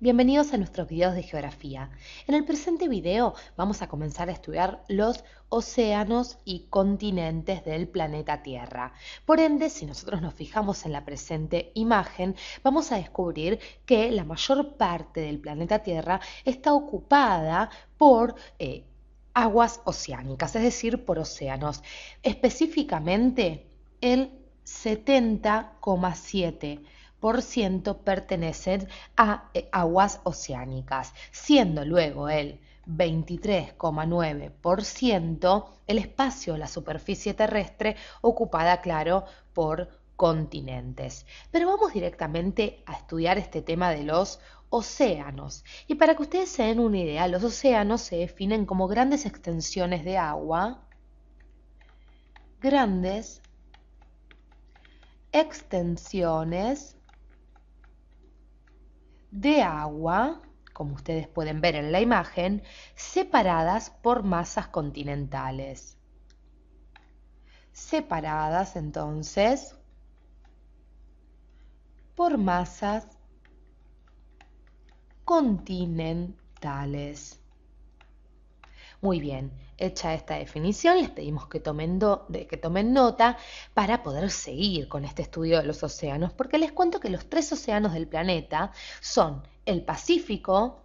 Bienvenidos a nuestros videos de geografía. En el presente video vamos a comenzar a estudiar los océanos y continentes del planeta Tierra. Por ende, si nosotros nos fijamos en la presente imagen, vamos a descubrir que la mayor parte del planeta Tierra está ocupada por eh, aguas oceánicas, es decir, por océanos. Específicamente, el 70,7% pertenecen a eh, aguas oceánicas, siendo luego el 23,9% el espacio, la superficie terrestre ocupada, claro, por continentes. Pero vamos directamente a estudiar este tema de los océanos. Y para que ustedes se den una idea, los océanos se definen como grandes extensiones de agua, grandes extensiones de agua, como ustedes pueden ver en la imagen, separadas por masas continentales. Separadas entonces por masas continentales. Muy bien, hecha esta definición, les pedimos que tomen, que tomen nota para poder seguir con este estudio de los océanos, porque les cuento que los tres océanos del planeta son el Pacífico,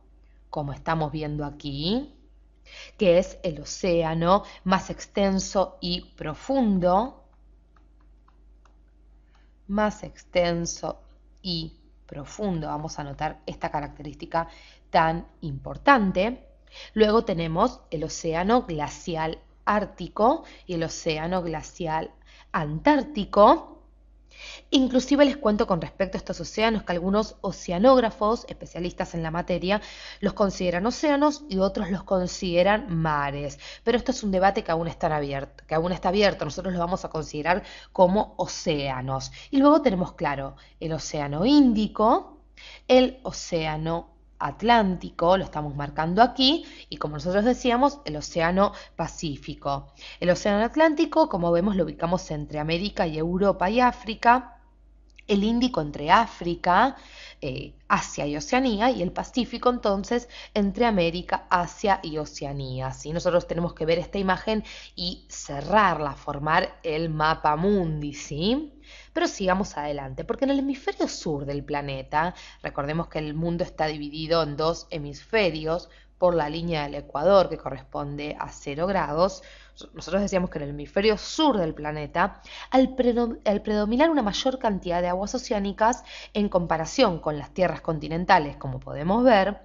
como estamos viendo aquí, que es el océano más extenso y profundo, más extenso y profundo, vamos a notar esta característica tan importante, Luego tenemos el océano glacial ártico y el océano glacial antártico. Inclusive les cuento con respecto a estos océanos que algunos oceanógrafos, especialistas en la materia, los consideran océanos y otros los consideran mares. Pero esto es un debate que aún, está abierto, que aún está abierto. Nosotros lo vamos a considerar como océanos. Y luego tenemos, claro, el océano Índico, el océano Atlántico, lo estamos marcando aquí, y como nosotros decíamos, el Océano Pacífico. El Océano Atlántico, como vemos, lo ubicamos entre América y Europa y África, el Índico entre África, eh, Asia y Oceanía, y el Pacífico entonces entre América, Asia y Oceanía. Nosotros tenemos que ver esta imagen y cerrarla, formar el mapa mundi, ¿sí? Pero sigamos adelante, porque en el hemisferio sur del planeta, recordemos que el mundo está dividido en dos hemisferios por la línea del Ecuador, que corresponde a 0 grados, nosotros decíamos que en el hemisferio sur del planeta, al, predominar una mayor cantidad de aguas oceánicas en comparación con las tierras continentales, como podemos ver,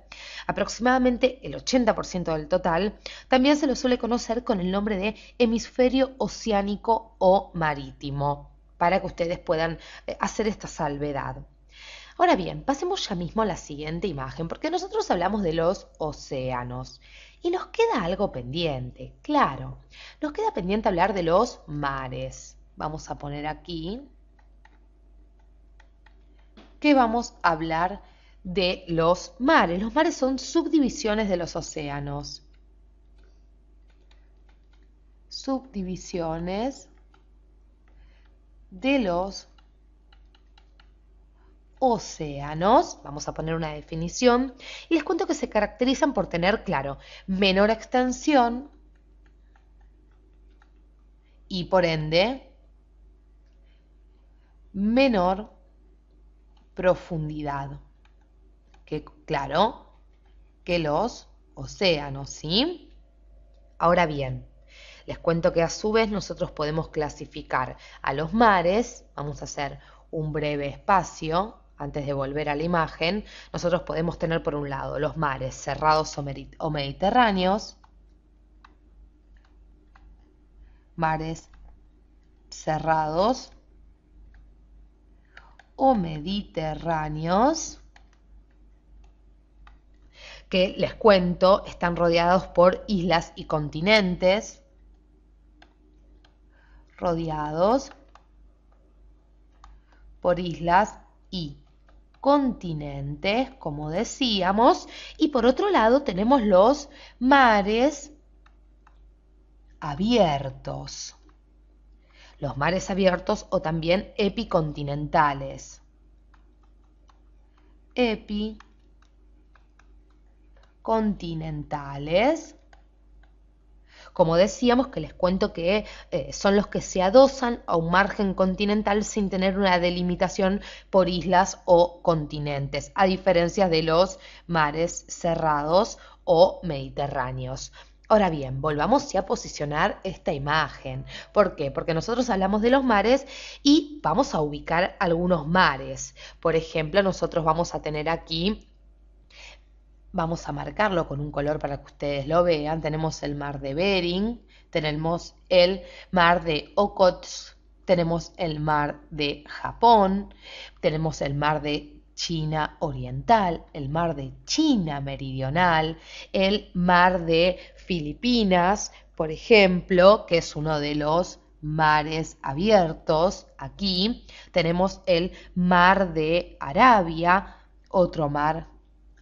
aproximadamente el 80% del total, también se lo suele conocer con el nombre de hemisferio oceánico o marítimo para que ustedes puedan eh, hacer esta salvedad. Ahora bien, pasemos ya mismo a la siguiente imagen, porque nosotros hablamos de los océanos y nos queda algo pendiente, claro. Nos queda pendiente hablar de los mares. Vamos a poner aquí que vamos a hablar de los mares. Los mares son subdivisiones de los océanos. Subdivisiones de los océanos, vamos a poner una definición, y les cuento que se caracterizan por tener, claro, menor extensión y por ende menor profundidad, que claro, que los océanos, ¿sí? Ahora bien, les cuento que a su vez nosotros podemos clasificar a los mares, vamos a hacer un breve espacio antes de volver a la imagen, nosotros podemos tener por un lado los mares cerrados o mediterráneos, mares cerrados o mediterráneos, que les cuento están rodeados por islas y continentes, rodeados por islas y continentes, como decíamos, y por otro lado tenemos los mares abiertos, los mares abiertos o también epicontinentales. Epicontinentales como decíamos, que les cuento que eh, son los que se adosan a un margen continental sin tener una delimitación por islas o continentes, a diferencia de los mares cerrados o mediterráneos. Ahora bien, volvamos a posicionar esta imagen. ¿Por qué? Porque nosotros hablamos de los mares y vamos a ubicar algunos mares. Por ejemplo, nosotros vamos a tener aquí vamos a marcarlo con un color para que ustedes lo vean. Tenemos el mar de Bering, tenemos el mar de Okhotsk, tenemos el mar de Japón, tenemos el mar de China Oriental, el mar de China Meridional, el mar de Filipinas, por ejemplo, que es uno de los mares abiertos. Aquí tenemos el mar de Arabia, otro mar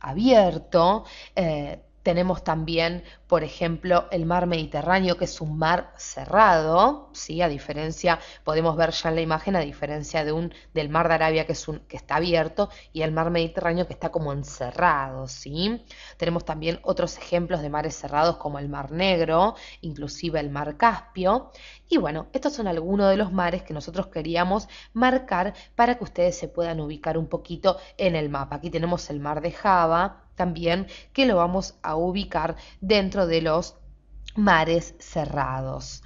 abierto, eh, tenemos también, por ejemplo, el mar Mediterráneo, que es un mar cerrado, ¿sí? a diferencia, podemos ver ya en la imagen, a diferencia de un, del mar de Arabia, que, es un, que está abierto, y el mar Mediterráneo, que está como encerrado. ¿sí? Tenemos también otros ejemplos de mares cerrados, como el mar Negro, inclusive el mar Caspio. Y bueno, estos son algunos de los mares que nosotros queríamos marcar para que ustedes se puedan ubicar un poquito en el mapa. Aquí tenemos el mar de Java, también que lo vamos a ubicar dentro de los mares cerrados.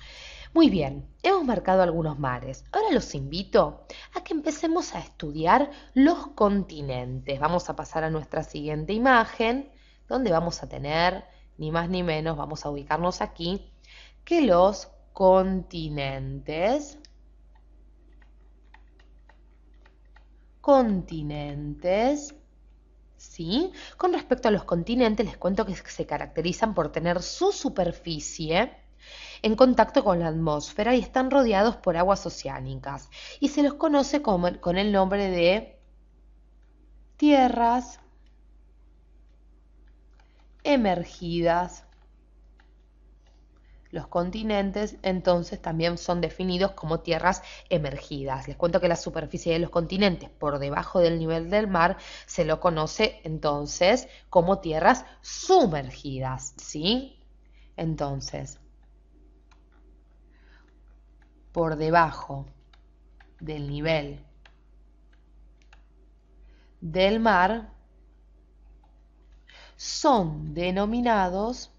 Muy bien, hemos marcado algunos mares. Ahora los invito a que empecemos a estudiar los continentes. Vamos a pasar a nuestra siguiente imagen, donde vamos a tener, ni más ni menos, vamos a ubicarnos aquí, que los continentes. Continentes ¿sí? Con respecto a los continentes, les cuento que se caracterizan por tener su superficie en contacto con la atmósfera y están rodeados por aguas oceánicas. Y se los conoce con el nombre de tierras emergidas. Los continentes entonces también son definidos como tierras emergidas. Les cuento que la superficie de los continentes por debajo del nivel del mar se lo conoce entonces como tierras sumergidas, ¿sí? Entonces, por debajo del nivel del mar son denominados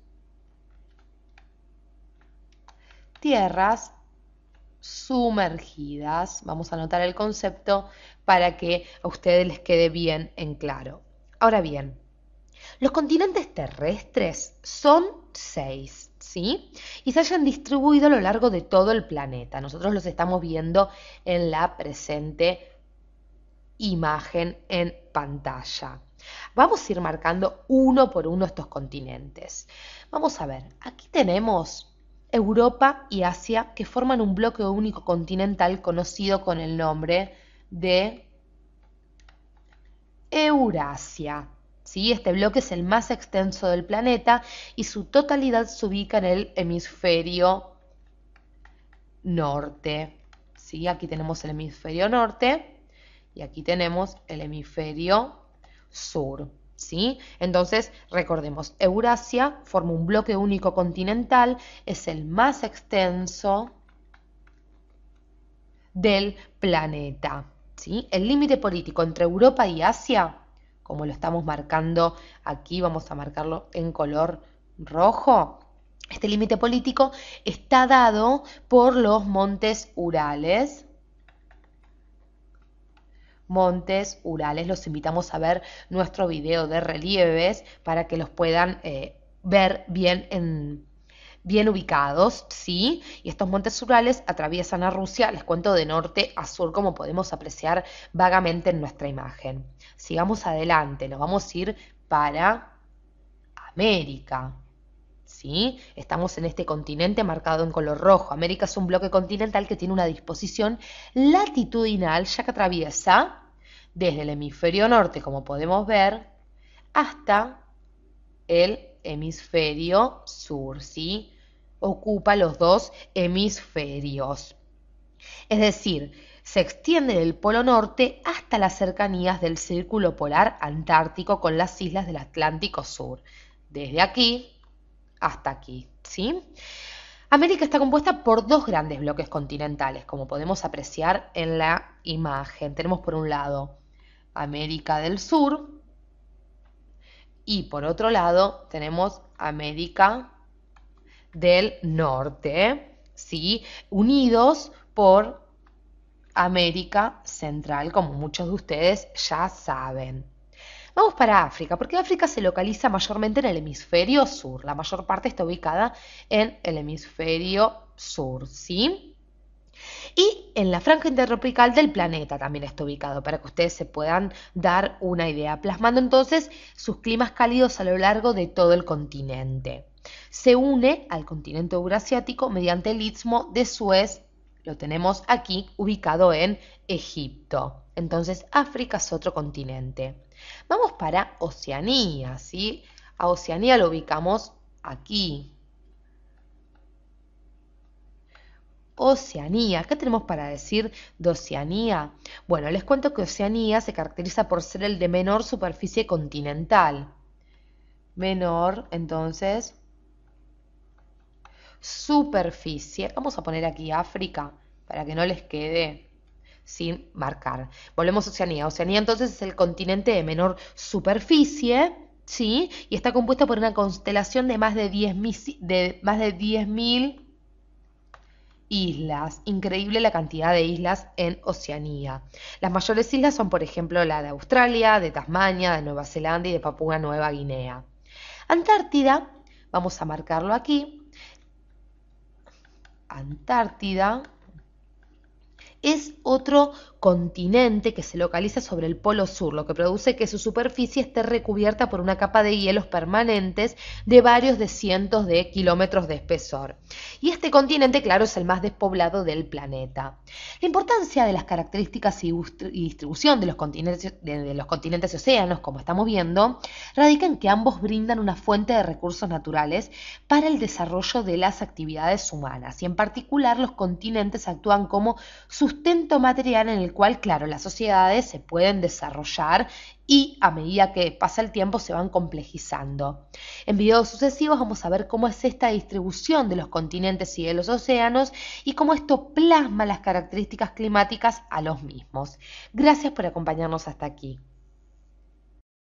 tierras sumergidas. Vamos a anotar el concepto para que a ustedes les quede bien en claro. Ahora bien, los continentes terrestres son seis, ¿sí? Y se hayan distribuido a lo largo de todo el planeta. Nosotros los estamos viendo en la presente imagen en pantalla. Vamos a ir marcando uno por uno estos continentes. Vamos a ver, aquí tenemos Europa y Asia, que forman un bloque único continental conocido con el nombre de Eurasia. ¿Sí? Este bloque es el más extenso del planeta y su totalidad se ubica en el hemisferio norte. ¿Sí? Aquí tenemos el hemisferio norte y aquí tenemos el hemisferio sur. ¿Sí? Entonces, recordemos, Eurasia forma un bloque único continental, es el más extenso del planeta. ¿sí? El límite político entre Europa y Asia, como lo estamos marcando aquí, vamos a marcarlo en color rojo, este límite político está dado por los montes Urales, montes Urales. Los invitamos a ver nuestro video de relieves para que los puedan eh, ver bien en, bien ubicados, ¿sí? Y estos montes Urales atraviesan a Rusia, les cuento de norte a sur, como podemos apreciar vagamente en nuestra imagen. Sigamos adelante, nos vamos a ir para América. ¿Sí? Estamos en este continente marcado en color rojo. América es un bloque continental que tiene una disposición latitudinal ya que atraviesa desde el hemisferio norte, como podemos ver, hasta el hemisferio sur, ¿sí? Ocupa los dos hemisferios. Es decir, se extiende del Polo Norte hasta las cercanías del Círculo Polar Antártico con las islas del Atlántico Sur, desde aquí hasta aquí, ¿sí? América está compuesta por dos grandes bloques continentales, como podemos apreciar en la imagen. Tenemos por un lado América del Sur. Y por otro lado tenemos América del Norte, ¿sí? unidos por América Central, como muchos de ustedes ya saben. Vamos para África, porque África se localiza mayormente en el hemisferio sur. La mayor parte está ubicada en el hemisferio sur, ¿sí? y en la franja intertropical del planeta también está ubicado, para que ustedes se puedan dar una idea, plasmando entonces sus climas cálidos a lo largo de todo el continente. Se une al continente eurasiático mediante el istmo de Suez, lo tenemos aquí ubicado en Egipto. Entonces África es otro continente. Vamos para Oceanía, ¿sí? A Oceanía lo ubicamos aquí, Oceanía. ¿Qué tenemos para decir de Oceanía? Bueno, les cuento que Oceanía se caracteriza por ser el de menor superficie continental. Menor, entonces, superficie. Vamos a poner aquí África para que no les quede sin marcar. Volvemos a Oceanía. Oceanía entonces es el continente de menor superficie, ¿sí? Y está compuesta por una constelación de más de 10.000 de más de 10.000 islas. Increíble la cantidad de islas en Oceanía. Las mayores islas son, por ejemplo, la de Australia, de Tasmania, de Nueva Zelanda y de Papúa Nueva Guinea. Antártida, vamos a marcarlo aquí. Antártida es otro continente que se localiza sobre el Polo Sur, lo que produce que su superficie esté recubierta por una capa de hielos permanentes de varios de cientos de kilómetros de espesor. Y este continente, claro, es el más despoblado del planeta. La importancia de las características y distribución de los continentes, de los continentes y océanos, como estamos viendo, radica en que ambos brindan una fuente de recursos naturales para el desarrollo de las actividades humanas y en particular los continentes actúan como sustento material en el cual, claro, las sociedades se pueden desarrollar y a medida que pasa el tiempo se van complejizando. En videos sucesivos vamos a ver cómo es esta distribución de los continentes y de los océanos y cómo esto plasma las características climáticas a los mismos. Gracias por acompañarnos hasta aquí.